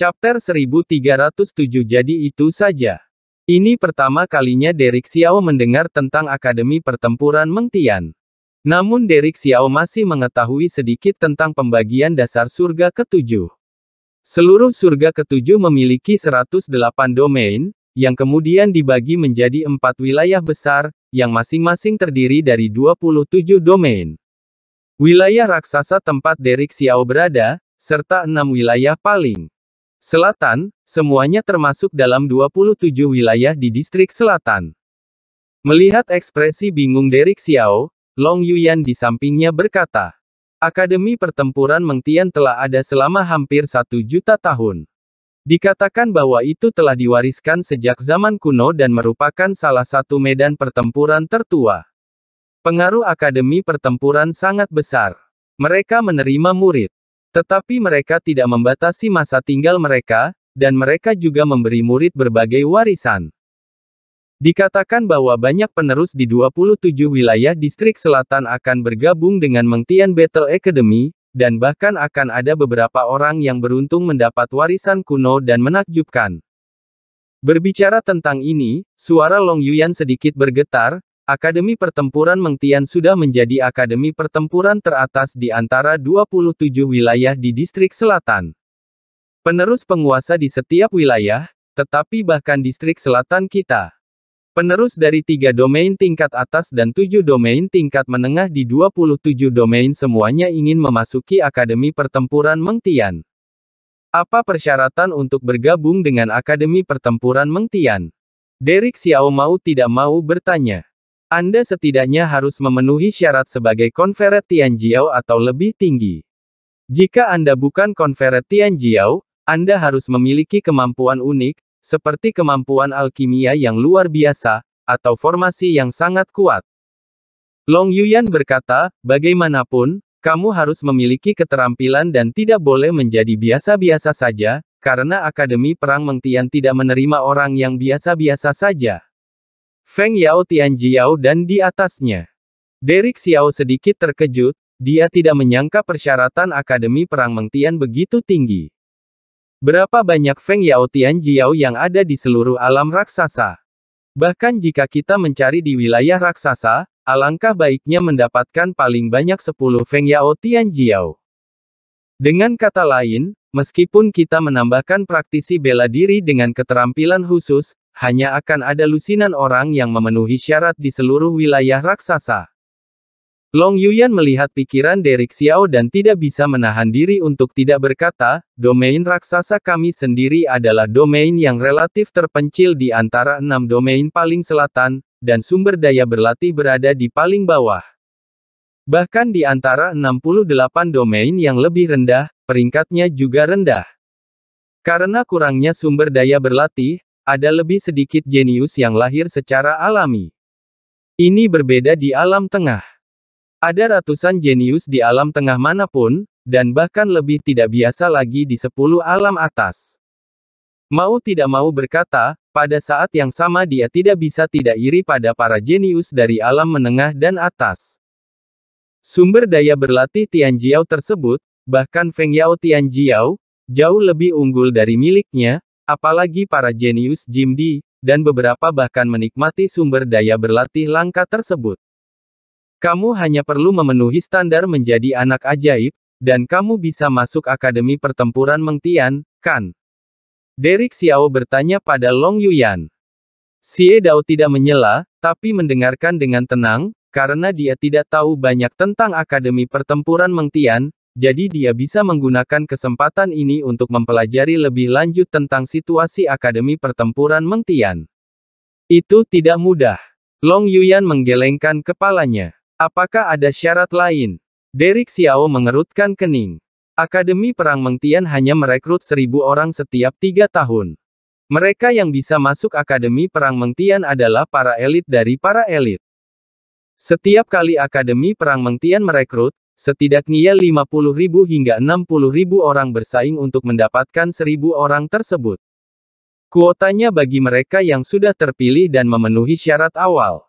Chapter 1307 Jadi itu saja. Ini pertama kalinya Derek Xiao mendengar tentang Akademi Pertempuran Mengtian. Namun Derek Xiao masih mengetahui sedikit tentang pembagian dasar surga ketujuh. Seluruh surga ketujuh memiliki 108 domain, yang kemudian dibagi menjadi empat wilayah besar, yang masing-masing terdiri dari 27 domain. Wilayah raksasa tempat Derek Xiao berada, serta enam wilayah paling selatan, semuanya termasuk dalam 27 wilayah di distrik selatan. Melihat ekspresi bingung Derek Xiao, Long Yuyan di sampingnya berkata, Akademi Pertempuran Mengtian telah ada selama hampir satu juta tahun. Dikatakan bahwa itu telah diwariskan sejak zaman kuno dan merupakan salah satu medan pertempuran tertua. Pengaruh Akademi Pertempuran sangat besar. Mereka menerima murid, tetapi mereka tidak membatasi masa tinggal mereka, dan mereka juga memberi murid berbagai warisan. Dikatakan bahwa banyak penerus di 27 wilayah distrik selatan akan bergabung dengan Mengtian Battle Academy, dan bahkan akan ada beberapa orang yang beruntung mendapat warisan kuno dan menakjubkan. Berbicara tentang ini, suara Long Yuan sedikit bergetar, Akademi Pertempuran Mengtian sudah menjadi akademi pertempuran teratas di antara 27 wilayah di distrik selatan. Penerus penguasa di setiap wilayah, tetapi bahkan distrik selatan kita. Penerus dari tiga domain tingkat atas dan tujuh domain tingkat menengah di 27 domain semuanya ingin memasuki Akademi Pertempuran Mengtian. Apa persyaratan untuk bergabung dengan Akademi Pertempuran Mengtian? Derek Xiao mau tidak mau bertanya. Anda setidaknya harus memenuhi syarat sebagai konveret Tianjiao atau lebih tinggi. Jika Anda bukan konveret Tianjiao, Anda harus memiliki kemampuan unik, seperti kemampuan alkimia yang luar biasa, atau formasi yang sangat kuat. Long Yuyan berkata, bagaimanapun, kamu harus memiliki keterampilan dan tidak boleh menjadi biasa-biasa saja, karena Akademi Perang Mengtian tidak menerima orang yang biasa-biasa saja. Feng Yao Tianjiao dan di atasnya. Derek Xiao sedikit terkejut, dia tidak menyangka persyaratan Akademi Perang Mengtian begitu tinggi. Berapa banyak Feng Yao Tianjiao yang ada di seluruh alam raksasa? Bahkan jika kita mencari di wilayah raksasa, alangkah baiknya mendapatkan paling banyak 10 Feng Yao Tianjiao. Dengan kata lain, meskipun kita menambahkan praktisi bela diri dengan keterampilan khusus, hanya akan ada lusinan orang yang memenuhi syarat di seluruh wilayah raksasa. Long Yuyan melihat pikiran Derek Xiao dan tidak bisa menahan diri untuk tidak berkata, domain raksasa kami sendiri adalah domain yang relatif terpencil di antara enam domain paling selatan, dan sumber daya berlatih berada di paling bawah. Bahkan di antara 68 domain yang lebih rendah, peringkatnya juga rendah. Karena kurangnya sumber daya berlatih, ada lebih sedikit jenius yang lahir secara alami. Ini berbeda di alam tengah. Ada ratusan jenius di alam tengah manapun, dan bahkan lebih tidak biasa lagi di sepuluh alam atas. Mau tidak mau berkata, pada saat yang sama dia tidak bisa tidak iri pada para jenius dari alam menengah dan atas. Sumber daya berlatih Tianjiao tersebut, bahkan Feng Yao Tianjiao, jauh lebih unggul dari miliknya, Apalagi para jenius Jim D, dan beberapa bahkan menikmati sumber daya berlatih langka tersebut. Kamu hanya perlu memenuhi standar menjadi anak ajaib, dan kamu bisa masuk Akademi Pertempuran Mengtian, kan? Derek Xiao bertanya pada Long Yuyan. Xie Dao tidak menyela, tapi mendengarkan dengan tenang, karena dia tidak tahu banyak tentang Akademi Pertempuran Mengtian, jadi dia bisa menggunakan kesempatan ini untuk mempelajari lebih lanjut tentang situasi Akademi Pertempuran Mengtian. Itu tidak mudah. Long Yuyan menggelengkan kepalanya. Apakah ada syarat lain? Derek Xiao mengerutkan kening. Akademi Perang Mengtian hanya merekrut seribu orang setiap tiga tahun. Mereka yang bisa masuk Akademi Perang Mengtian adalah para elit dari para elit. Setiap kali Akademi Perang Mengtian merekrut, Setidaknya 50.000 hingga 60.000 orang bersaing untuk mendapatkan 1.000 orang tersebut. Kuotanya bagi mereka yang sudah terpilih dan memenuhi syarat awal.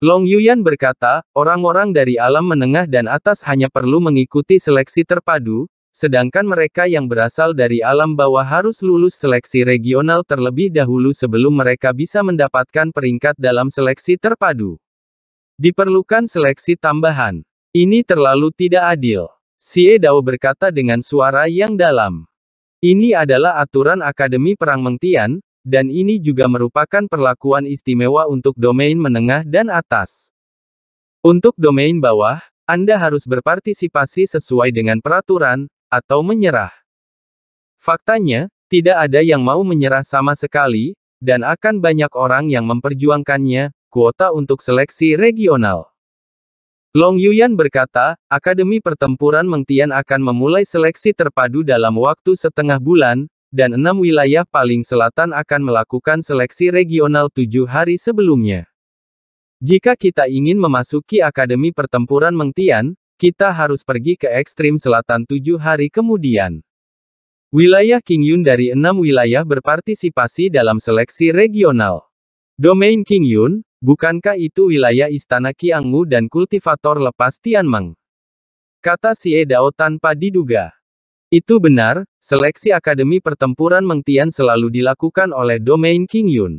Long Yuyan berkata, orang-orang dari alam menengah dan atas hanya perlu mengikuti seleksi terpadu, sedangkan mereka yang berasal dari alam bawah harus lulus seleksi regional terlebih dahulu sebelum mereka bisa mendapatkan peringkat dalam seleksi terpadu. Diperlukan seleksi tambahan. Ini terlalu tidak adil. Xie Dao berkata dengan suara yang dalam. Ini adalah aturan Akademi Perang Mengtian, dan ini juga merupakan perlakuan istimewa untuk domain menengah dan atas. Untuk domain bawah, Anda harus berpartisipasi sesuai dengan peraturan, atau menyerah. Faktanya, tidak ada yang mau menyerah sama sekali, dan akan banyak orang yang memperjuangkannya, kuota untuk seleksi regional. Long Yuyan berkata, Akademi Pertempuran Mengtian akan memulai seleksi terpadu dalam waktu setengah bulan, dan enam wilayah paling selatan akan melakukan seleksi regional tujuh hari sebelumnya. Jika kita ingin memasuki Akademi Pertempuran Mengtian, kita harus pergi ke ekstrim selatan tujuh hari kemudian. Wilayah Qingyun dari enam wilayah berpartisipasi dalam seleksi regional. Domain Qingyun, Bukankah itu wilayah istana Kiangmu dan kultivator lepas Tianmeng? Kata si Dao tanpa diduga. Itu benar, seleksi Akademi Pertempuran Mengtian selalu dilakukan oleh domain King Yun.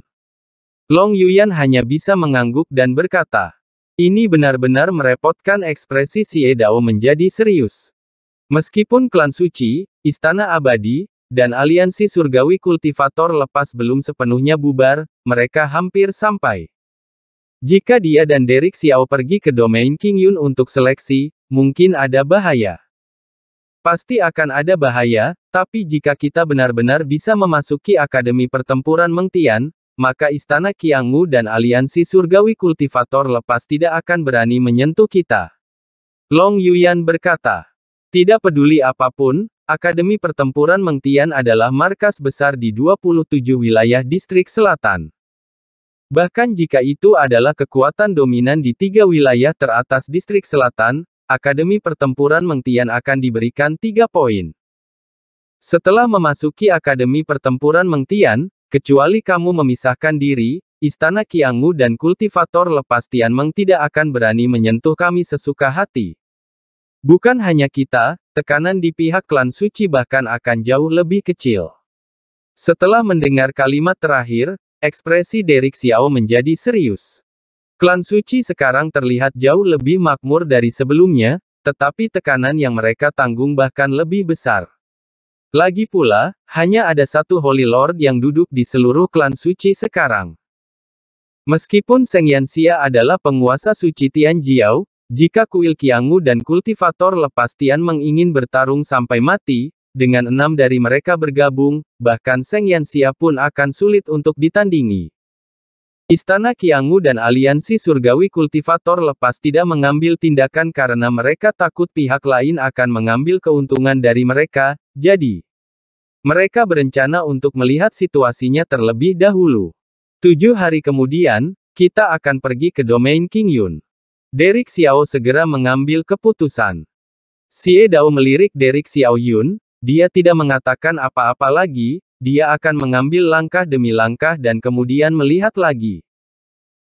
Long Yuyan hanya bisa mengangguk dan berkata, ini benar-benar merepotkan ekspresi si Dao menjadi serius. Meskipun klan suci, istana abadi, dan aliansi surgawi kultivator lepas belum sepenuhnya bubar, mereka hampir sampai. Jika dia dan Derek Xiao pergi ke domain King Yun untuk seleksi, mungkin ada bahaya. Pasti akan ada bahaya, tapi jika kita benar-benar bisa memasuki Akademi Pertempuran Mengtian, maka Istana Kiangmu dan Aliansi Surgawi Kultivator lepas tidak akan berani menyentuh kita. Long Yuyan berkata, tidak peduli apapun, Akademi Pertempuran Mengtian adalah markas besar di 27 wilayah distrik selatan. Bahkan jika itu adalah kekuatan dominan di tiga wilayah teratas distrik selatan, Akademi Pertempuran Mengtian akan diberikan tiga poin. Setelah memasuki Akademi Pertempuran Mengtian, kecuali kamu memisahkan diri, Istana Kiangmu dan Kultivator Lepas meng tidak akan berani menyentuh kami sesuka hati. Bukan hanya kita, tekanan di pihak klan suci bahkan akan jauh lebih kecil. Setelah mendengar kalimat terakhir, Ekspresi Derek Xiao menjadi serius. Klan suci sekarang terlihat jauh lebih makmur dari sebelumnya, tetapi tekanan yang mereka tanggung bahkan lebih besar. Lagi pula, hanya ada satu Holy Lord yang duduk di seluruh klan suci sekarang. Meskipun Seng Yanxia adalah penguasa suci Tianjiao, jika kuil Kiangmu dan kultivator lepas Tian mengingin bertarung sampai mati, dengan enam dari mereka bergabung, bahkan Seng Yanxia pun akan sulit untuk ditandingi. Istana Kiangmu dan aliansi surgawi kultivator lepas tidak mengambil tindakan karena mereka takut pihak lain akan mengambil keuntungan dari mereka, jadi mereka berencana untuk melihat situasinya terlebih dahulu. Tujuh hari kemudian, kita akan pergi ke domain King Yun. Derek Xiao segera mengambil keputusan. Xie Dao melirik Derek Xiao Yun, dia tidak mengatakan apa-apa lagi, dia akan mengambil langkah demi langkah dan kemudian melihat lagi.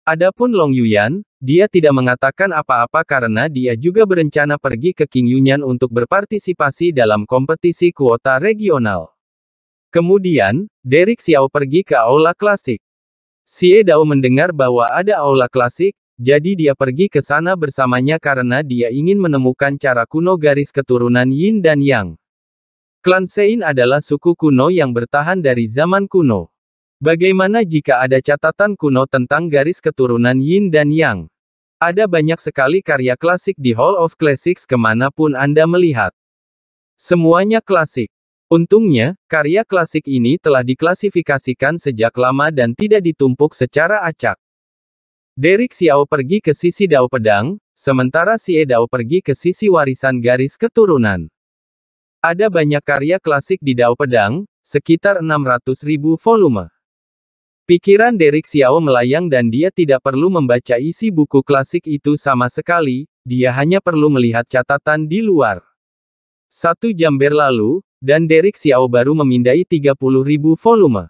Adapun Long Yuyan, dia tidak mengatakan apa-apa karena dia juga berencana pergi ke King Yunyan untuk berpartisipasi dalam kompetisi kuota regional. Kemudian, Derek Xiao pergi ke Aula Klasik. Xie Dao mendengar bahwa ada Aula Klasik, jadi dia pergi ke sana bersamanya karena dia ingin menemukan cara kuno garis keturunan Yin dan Yang. Klan Sein adalah suku kuno yang bertahan dari zaman kuno. Bagaimana jika ada catatan kuno tentang garis keturunan Yin dan Yang? Ada banyak sekali karya klasik di Hall of Classics kemanapun Anda melihat. Semuanya klasik. Untungnya, karya klasik ini telah diklasifikasikan sejak lama dan tidak ditumpuk secara acak. Derek Xiao pergi ke sisi Dao Pedang, sementara Xie Dao pergi ke sisi warisan garis keturunan. Ada banyak karya klasik di Dao Pedang, sekitar ribu volume. Pikiran Derek Xiao melayang dan dia tidak perlu membaca isi buku klasik itu sama sekali, dia hanya perlu melihat catatan di luar. Satu jam berlalu, dan Derek Xiao baru memindai ribu volume.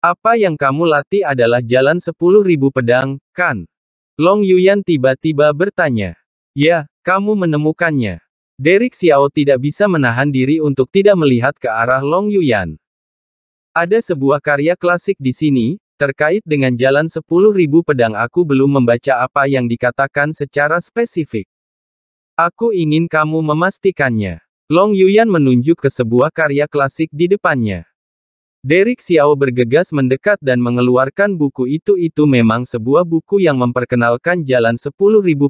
Apa yang kamu latih adalah jalan ribu pedang, kan? Long Yuyan tiba-tiba bertanya. Ya, kamu menemukannya. Derek Xiao tidak bisa menahan diri untuk tidak melihat ke arah Long Yuyan. Ada sebuah karya klasik di sini, terkait dengan jalan 10.000 pedang aku belum membaca apa yang dikatakan secara spesifik. Aku ingin kamu memastikannya. Long Yuyan menunjuk ke sebuah karya klasik di depannya. Derek Xiao bergegas mendekat dan mengeluarkan buku itu itu memang sebuah buku yang memperkenalkan jalan 10.000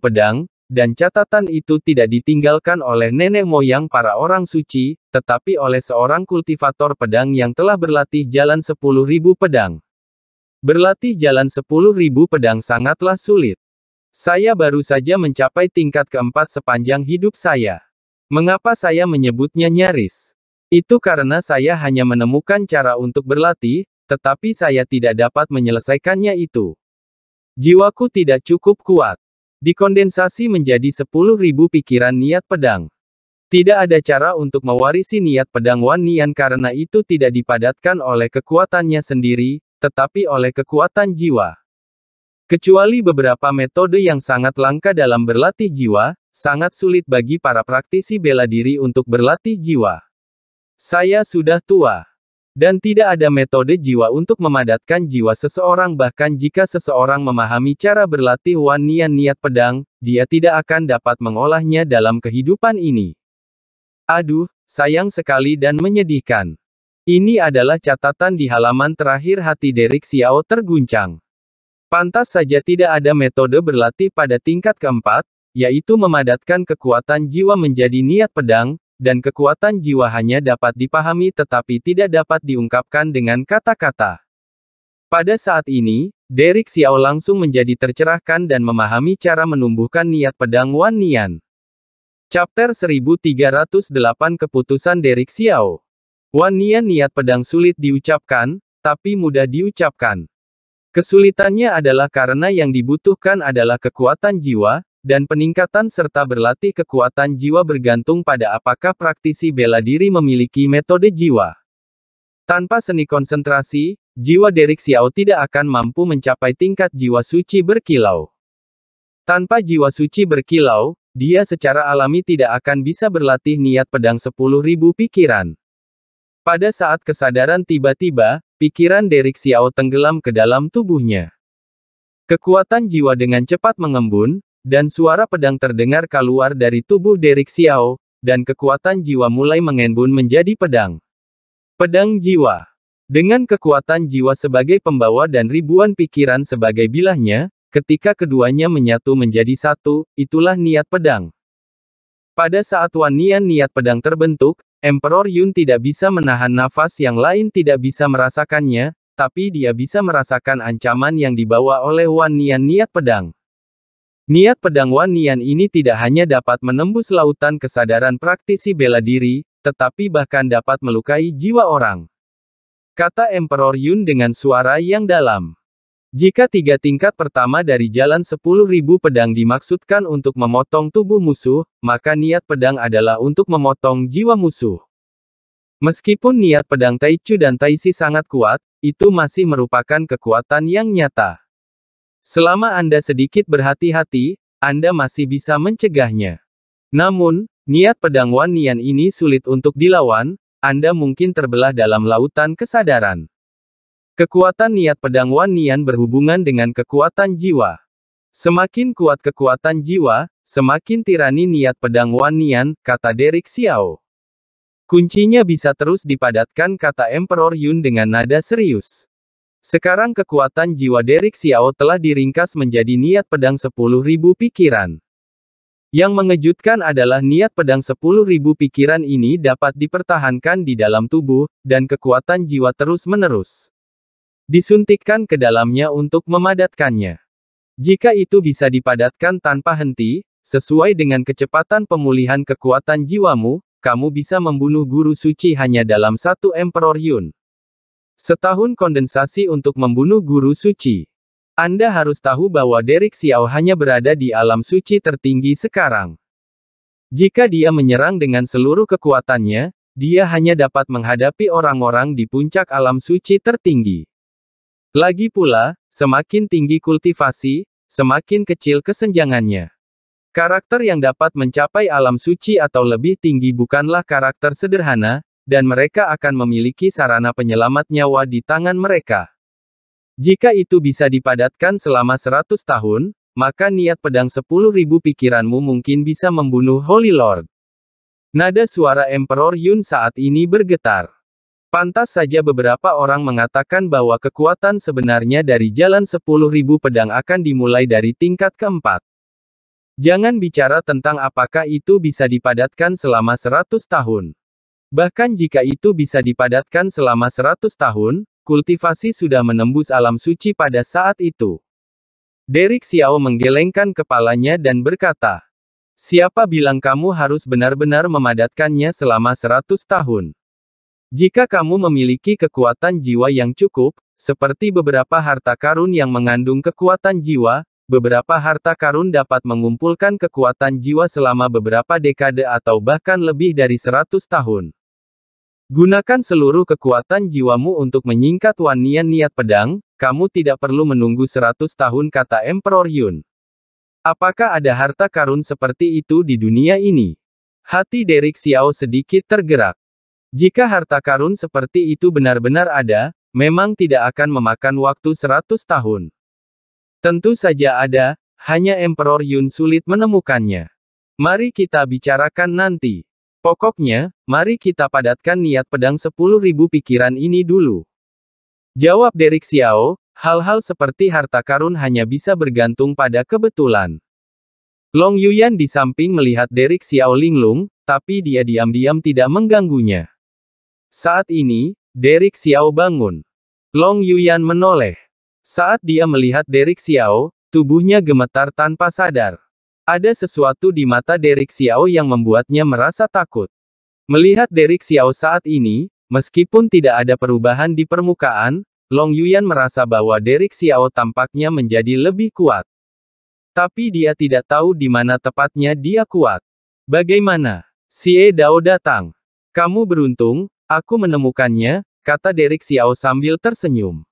pedang, dan catatan itu tidak ditinggalkan oleh nenek moyang para orang suci, tetapi oleh seorang kultivator pedang yang telah berlatih jalan 10.000 pedang. Berlatih jalan 10.000 pedang sangatlah sulit. Saya baru saja mencapai tingkat keempat sepanjang hidup saya. Mengapa saya menyebutnya nyaris? Itu karena saya hanya menemukan cara untuk berlatih, tetapi saya tidak dapat menyelesaikannya itu. Jiwaku tidak cukup kuat. Dikondensasi menjadi 10.000 pikiran niat pedang. Tidak ada cara untuk mewarisi niat pedang Wan Nian karena itu tidak dipadatkan oleh kekuatannya sendiri, tetapi oleh kekuatan jiwa. Kecuali beberapa metode yang sangat langka dalam berlatih jiwa, sangat sulit bagi para praktisi bela diri untuk berlatih jiwa. Saya sudah tua. Dan tidak ada metode jiwa untuk memadatkan jiwa seseorang bahkan jika seseorang memahami cara berlatih wanian niat pedang, dia tidak akan dapat mengolahnya dalam kehidupan ini. Aduh, sayang sekali dan menyedihkan. Ini adalah catatan di halaman terakhir hati Derek Xiao terguncang. Pantas saja tidak ada metode berlatih pada tingkat keempat, yaitu memadatkan kekuatan jiwa menjadi niat pedang, dan kekuatan jiwa hanya dapat dipahami tetapi tidak dapat diungkapkan dengan kata-kata. Pada saat ini, Derek Xiao langsung menjadi tercerahkan dan memahami cara menumbuhkan niat pedang Wan Nian. Chapter 1308 Keputusan Derek Xiao Wan Nian niat pedang sulit diucapkan, tapi mudah diucapkan. Kesulitannya adalah karena yang dibutuhkan adalah kekuatan jiwa, dan peningkatan serta berlatih kekuatan jiwa bergantung pada apakah praktisi bela diri memiliki metode jiwa. Tanpa seni konsentrasi, jiwa Derek Xiao tidak akan mampu mencapai tingkat jiwa suci berkilau. Tanpa jiwa suci berkilau, dia secara alami tidak akan bisa berlatih niat pedang sepuluh ribu pikiran. Pada saat kesadaran tiba-tiba, pikiran Derek Xiao tenggelam ke dalam tubuhnya. Kekuatan jiwa dengan cepat mengembun, dan suara pedang terdengar keluar dari tubuh Derek Xiao, dan kekuatan jiwa mulai mengembun menjadi pedang. Pedang jiwa. Dengan kekuatan jiwa sebagai pembawa dan ribuan pikiran sebagai bilahnya, ketika keduanya menyatu menjadi satu, itulah niat pedang. Pada saat Wanian niat pedang terbentuk, Emperor Yun tidak bisa menahan nafas yang lain tidak bisa merasakannya, tapi dia bisa merasakan ancaman yang dibawa oleh Wanian niat pedang. Niat pedang Wan Nian ini tidak hanya dapat menembus lautan kesadaran praktisi bela diri, tetapi bahkan dapat melukai jiwa orang. Kata Emperor Yun dengan suara yang dalam. Jika tiga tingkat pertama dari jalan 10.000 pedang dimaksudkan untuk memotong tubuh musuh, maka niat pedang adalah untuk memotong jiwa musuh. Meskipun niat pedang Taichu dan Taishi sangat kuat, itu masih merupakan kekuatan yang nyata. Selama Anda sedikit berhati-hati, Anda masih bisa mencegahnya. Namun, niat pedang Wan Nian ini sulit untuk dilawan, Anda mungkin terbelah dalam lautan kesadaran. Kekuatan niat pedang Wan Nian berhubungan dengan kekuatan jiwa. Semakin kuat kekuatan jiwa, semakin tirani niat pedang Wan Nian, kata Derek Xiao. Kuncinya bisa terus dipadatkan kata Emperor Yun dengan nada serius. Sekarang kekuatan jiwa Derek Xiao telah diringkas menjadi niat pedang 10.000 pikiran. Yang mengejutkan adalah niat pedang 10.000 pikiran ini dapat dipertahankan di dalam tubuh, dan kekuatan jiwa terus-menerus disuntikkan ke dalamnya untuk memadatkannya. Jika itu bisa dipadatkan tanpa henti, sesuai dengan kecepatan pemulihan kekuatan jiwamu, kamu bisa membunuh guru suci hanya dalam satu Emperor Yun. Setahun kondensasi untuk membunuh guru suci. Anda harus tahu bahwa Derek Xiao hanya berada di alam suci tertinggi sekarang. Jika dia menyerang dengan seluruh kekuatannya, dia hanya dapat menghadapi orang-orang di puncak alam suci tertinggi. Lagi pula, semakin tinggi kultivasi, semakin kecil kesenjangannya. Karakter yang dapat mencapai alam suci atau lebih tinggi bukanlah karakter sederhana, dan mereka akan memiliki sarana penyelamat nyawa di tangan mereka. Jika itu bisa dipadatkan selama 100 tahun, maka niat pedang 10.000 pikiranmu mungkin bisa membunuh Holy Lord. Nada suara Emperor Yun saat ini bergetar. Pantas saja beberapa orang mengatakan bahwa kekuatan sebenarnya dari jalan 10.000 pedang akan dimulai dari tingkat keempat. Jangan bicara tentang apakah itu bisa dipadatkan selama 100 tahun. Bahkan jika itu bisa dipadatkan selama 100 tahun, kultivasi sudah menembus alam suci pada saat itu. Derek Xiao menggelengkan kepalanya dan berkata, Siapa bilang kamu harus benar-benar memadatkannya selama 100 tahun? Jika kamu memiliki kekuatan jiwa yang cukup, seperti beberapa harta karun yang mengandung kekuatan jiwa, beberapa harta karun dapat mengumpulkan kekuatan jiwa selama beberapa dekade atau bahkan lebih dari 100 tahun. Gunakan seluruh kekuatan jiwamu untuk menyingkat Wanian niat pedang, kamu tidak perlu menunggu seratus tahun kata Emperor Yun. Apakah ada harta karun seperti itu di dunia ini? Hati Derek Xiao sedikit tergerak. Jika harta karun seperti itu benar-benar ada, memang tidak akan memakan waktu seratus tahun. Tentu saja ada, hanya Emperor Yun sulit menemukannya. Mari kita bicarakan nanti. Pokoknya, mari kita padatkan niat pedang sepuluh ribu pikiran ini dulu. Jawab Derek Xiao, hal-hal seperti harta karun hanya bisa bergantung pada kebetulan. Long Yuyan di samping melihat Derek Xiao linglung, tapi dia diam-diam tidak mengganggunya. Saat ini, Derek Xiao bangun. Long Yuyan menoleh. Saat dia melihat Derek Xiao, tubuhnya gemetar tanpa sadar. Ada sesuatu di mata Derek Xiao yang membuatnya merasa takut. Melihat Derek Xiao saat ini, meskipun tidak ada perubahan di permukaan, Long Yuan merasa bahwa Derek Xiao tampaknya menjadi lebih kuat. Tapi dia tidak tahu di mana tepatnya dia kuat. Bagaimana? Si E Dao datang. Kamu beruntung, aku menemukannya, kata Derek Xiao sambil tersenyum.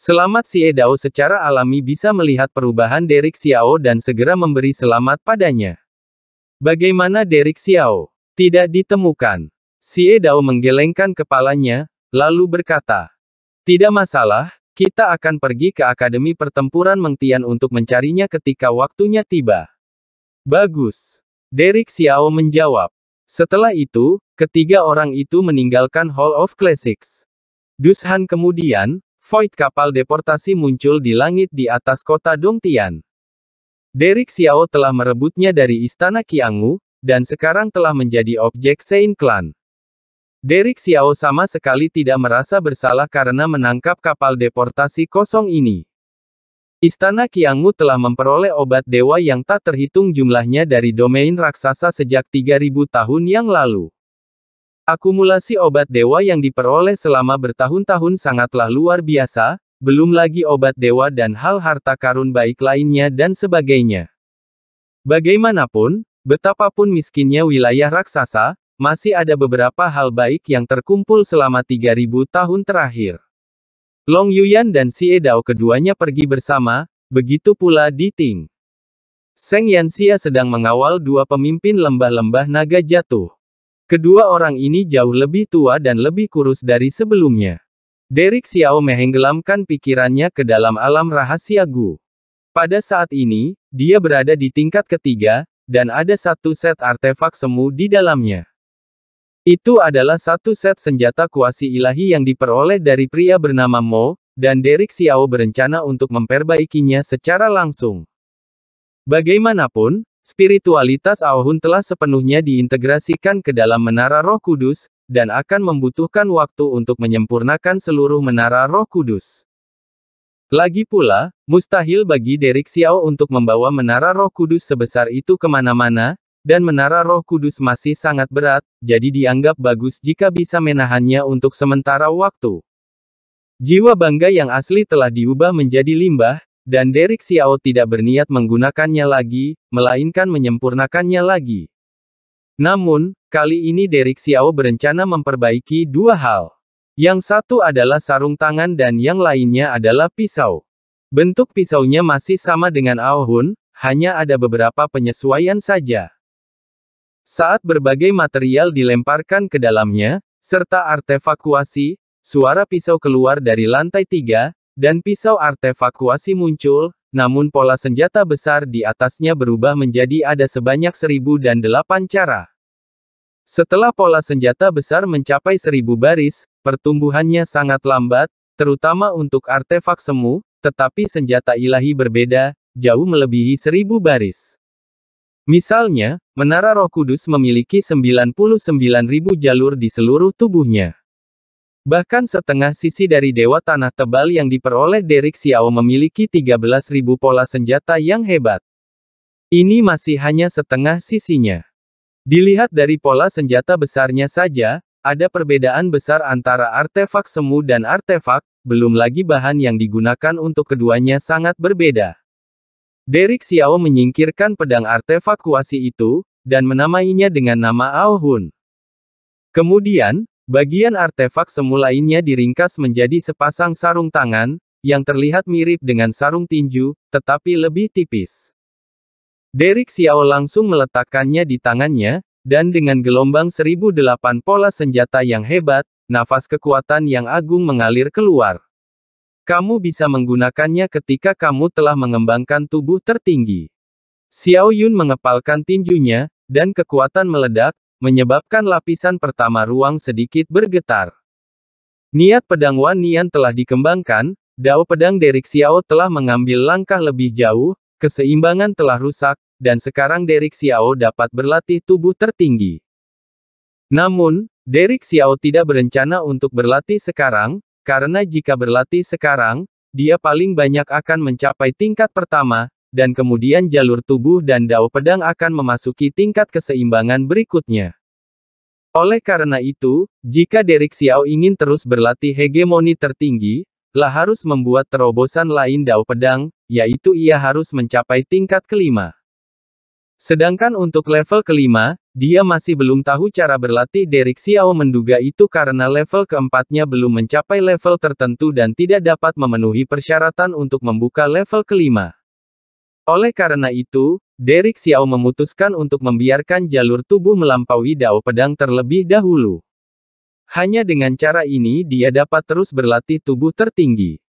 Selamat Xie Dao secara alami bisa melihat perubahan Derek Xiao dan segera memberi selamat padanya. Bagaimana Derek Xiao? Tidak ditemukan. Xie Dao menggelengkan kepalanya, lalu berkata, Tidak masalah, kita akan pergi ke Akademi Pertempuran Mengtian untuk mencarinya ketika waktunya tiba. Bagus. Derek Xiao menjawab. Setelah itu, ketiga orang itu meninggalkan Hall of Classics. Dushan kemudian, Void kapal deportasi muncul di langit di atas kota Dongtian. Derek Xiao telah merebutnya dari istana Qiangwu, dan sekarang telah menjadi objek Sein Clan. Derek Xiao sama sekali tidak merasa bersalah karena menangkap kapal deportasi kosong ini. Istana Qiangwu telah memperoleh obat dewa yang tak terhitung jumlahnya dari domain raksasa sejak 3000 tahun yang lalu. Akumulasi obat dewa yang diperoleh selama bertahun-tahun sangatlah luar biasa, belum lagi obat dewa dan hal harta karun baik lainnya dan sebagainya. Bagaimanapun, betapapun miskinnya wilayah raksasa, masih ada beberapa hal baik yang terkumpul selama 3000 tahun terakhir. Long Yuyan dan Si Dao keduanya pergi bersama, begitu pula Di Ting. Seng Yansia sedang mengawal dua pemimpin lembah-lembah naga jatuh. Kedua orang ini jauh lebih tua dan lebih kurus dari sebelumnya. Derek Xiao menggelamkan pikirannya ke dalam alam rahasia Gu. Pada saat ini, dia berada di tingkat ketiga, dan ada satu set artefak semu di dalamnya. Itu adalah satu set senjata kuasi ilahi yang diperoleh dari pria bernama Mo, dan Derek Xiao berencana untuk memperbaikinya secara langsung. Bagaimanapun, Spiritualitas Aohun telah sepenuhnya diintegrasikan ke dalam menara roh kudus, dan akan membutuhkan waktu untuk menyempurnakan seluruh menara roh kudus. Lagi pula, mustahil bagi Derek Xiao untuk membawa menara roh kudus sebesar itu kemana-mana, dan menara roh kudus masih sangat berat, jadi dianggap bagus jika bisa menahannya untuk sementara waktu. Jiwa bangga yang asli telah diubah menjadi limbah, dan Derek Xiao tidak berniat menggunakannya lagi, melainkan menyempurnakannya lagi. Namun, kali ini Derek Xiao berencana memperbaiki dua hal. Yang satu adalah sarung tangan dan yang lainnya adalah pisau. Bentuk pisaunya masih sama dengan Hun, hanya ada beberapa penyesuaian saja. Saat berbagai material dilemparkan ke dalamnya, serta artefak kuasi, suara pisau keluar dari lantai tiga, dan pisau artefakuasi muncul, namun pola senjata besar di atasnya berubah menjadi ada sebanyak seribu dan delapan cara. Setelah pola senjata besar mencapai seribu baris, pertumbuhannya sangat lambat, terutama untuk artefak semu, tetapi senjata ilahi berbeda, jauh melebihi seribu baris. Misalnya, Menara Roh Kudus memiliki 99.000 jalur di seluruh tubuhnya. Bahkan setengah sisi dari Dewa Tanah Tebal yang diperoleh Derek Xiao memiliki 13.000 pola senjata yang hebat. Ini masih hanya setengah sisinya. Dilihat dari pola senjata besarnya saja, ada perbedaan besar antara artefak semu dan artefak, belum lagi bahan yang digunakan untuk keduanya sangat berbeda. Derek Xiao menyingkirkan pedang artefak kuasi itu, dan menamainya dengan nama Ao Kemudian, Bagian artefak semu lainnya diringkas menjadi sepasang sarung tangan, yang terlihat mirip dengan sarung tinju, tetapi lebih tipis. Derek Xiao langsung meletakkannya di tangannya, dan dengan gelombang 1008 pola senjata yang hebat, nafas kekuatan yang agung mengalir keluar. Kamu bisa menggunakannya ketika kamu telah mengembangkan tubuh tertinggi. Xiao Yun mengepalkan tinjunya, dan kekuatan meledak, menyebabkan lapisan pertama ruang sedikit bergetar. Niat pedang Wan Nian telah dikembangkan, Dao pedang Derek Xiao telah mengambil langkah lebih jauh, keseimbangan telah rusak, dan sekarang Derek Xiao dapat berlatih tubuh tertinggi. Namun, Derek Xiao tidak berencana untuk berlatih sekarang, karena jika berlatih sekarang, dia paling banyak akan mencapai tingkat pertama, dan kemudian jalur tubuh dan dao pedang akan memasuki tingkat keseimbangan berikutnya. Oleh karena itu, jika Derek Xiao ingin terus berlatih hegemoni tertinggi, lah harus membuat terobosan lain dao pedang, yaitu ia harus mencapai tingkat kelima. Sedangkan untuk level kelima, dia masih belum tahu cara berlatih Derek Xiao menduga itu karena level keempatnya belum mencapai level tertentu dan tidak dapat memenuhi persyaratan untuk membuka level kelima. Oleh karena itu, Derek Xiao memutuskan untuk membiarkan jalur tubuh melampaui dao pedang terlebih dahulu. Hanya dengan cara ini dia dapat terus berlatih tubuh tertinggi.